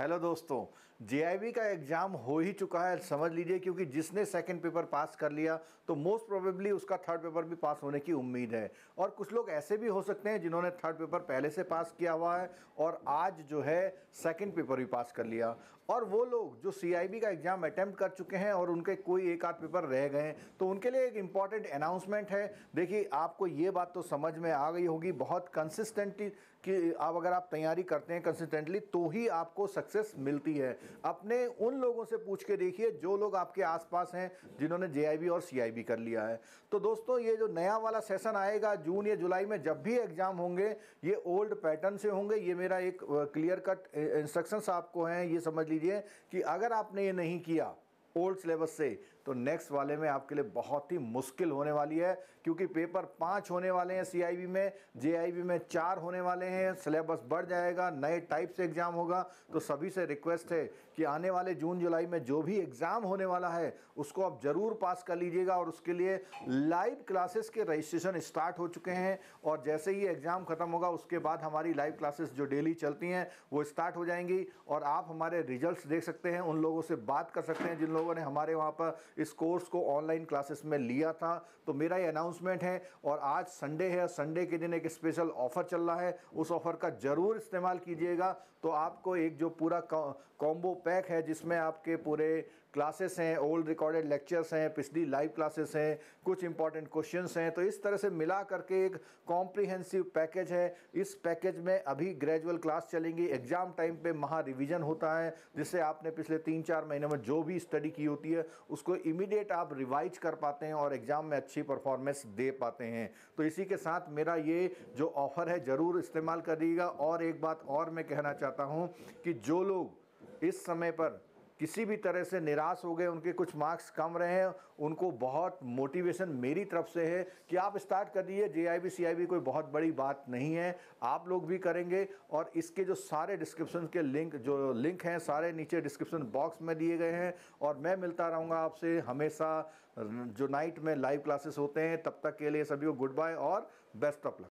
hello दोस्तों JIB का exam हो ही चुका है समझ लीजिए क्योंकि जिसने सेकंड पेपर पास कर लिया तो मोस्ट प्रोबेबली उसका थर्ड पेपर भी पास होने की उम्मीद है और कुछ लोग ऐसे भी हो सकते हैं जिन्होंने थर्ड पेपर पहले से पास किया हुआ है और आज जो है सेकंड पेपर भी पास कर लिया और वो लोग जो सीआईबी का एग्ज़ाम अटैम्प्ट कर चुके हैं और उनके कोई एक आध पेपर रह गए हैं तो उनके लिए एक इम्पॉर्टेंट अनाउंसमेंट है देखिए आपको ये बात तो समझ में आ गई होगी बहुत कंसिस्टेंटली कि आप अगर आप तैयारी करते हैं कंसिस्टेंटली तो ही आपको सक्सेस मिलती है अपने उन लोगों से पूछ के देखिए जो लोग आपके आसपास हैं जिन्होंने जे और सी कर लिया है तो दोस्तों ये जो नया वाला सेशन आएगा जून या जुलाई में जब भी एग्ज़ाम होंगे ये ओल्ड पैटर्न से होंगे ये मेरा एक क्लियर कट इंस्ट्रक्शंस आपको हैं ये समझ लीजिए लीजिए कि अगर आपने ये नहीं किया ओल्ड सिलेबस से तो नेक्स्ट वाले में आपके लिए बहुत ही मुश्किल होने वाली है क्योंकि पेपर पाँच होने वाले हैं सी में जे में चार होने वाले हैं सिलेबस बढ़ जाएगा नए टाइप से एग्ज़ाम होगा तो सभी से रिक्वेस्ट है कि आने वाले जून जुलाई में जो भी एग्ज़ाम होने वाला है उसको आप ज़रूर पास कर लीजिएगा और उसके लिए लाइव क्लासेस के रजिस्ट्रेशन स्टार्ट हो चुके हैं और जैसे ही एग्ज़ाम ख़त्म होगा उसके बाद हमारी लाइव क्लासेस जो डेली चलती हैं वो स्टार्ट हो जाएंगी और आप हमारे रिजल्ट्स देख सकते हैं उन लोगों से बात कर सकते हैं जिन लोगों ने हमारे वहाँ पर इस कोर्स को ऑनलाइन क्लासेस में लिया था तो मेरा ये अनाउंसमेंट है और आज संडे है संडे के दिन एक स्पेशल ऑफ़र चल रहा है उस ऑफ़र का ज़रूर इस्तेमाल कीजिएगा तो आपको एक जो पूरा कॉम्बो पैक है जिसमें आपके पूरे क्लासेस हैं ओल्ड रिकॉर्डेड लेक्चर्स हैं पिछली लाइव क्लासेस हैं कुछ इंपॉर्टेंट क्वेश्चंस हैं तो इस तरह से मिला करके एक कॉम्प्रिहेंसिव पैकेज है इस पैकेज में अभी ग्रेजुअल क्लास चलेंगी एग्ज़ाम टाइम पे महा रिवीजन होता है जिससे आपने पिछले तीन चार महीने में जो भी स्टडी की होती है उसको इमीडिएट आप रिवाइज कर पाते हैं और एग्ज़ाम में अच्छी परफॉर्मेंस दे पाते हैं तो इसी के साथ मेरा ये जो ऑफ़र है ज़रूर इस्तेमाल करिएगा और एक बात और मैं कहना चाहता हूँ कि जो लोग इस समय पर किसी भी तरह से निराश हो गए उनके कुछ मार्क्स कम रहे हैं उनको बहुत मोटिवेशन मेरी तरफ से है कि आप स्टार्ट कर दीजिए जे आई बी सी आई बी कोई बहुत बड़ी बात नहीं है आप लोग भी करेंगे और इसके जो सारे डिस्क्रिप्शन के लिंक जो लिंक हैं सारे नीचे डिस्क्रिप्शन बॉक्स में दिए गए हैं और मैं मिलता रहूँगा आपसे हमेशा जो नाइट में लाइव क्लासेस होते हैं तब तक के लिए सभी को गुड बाय और बेस्ट ऑफ लक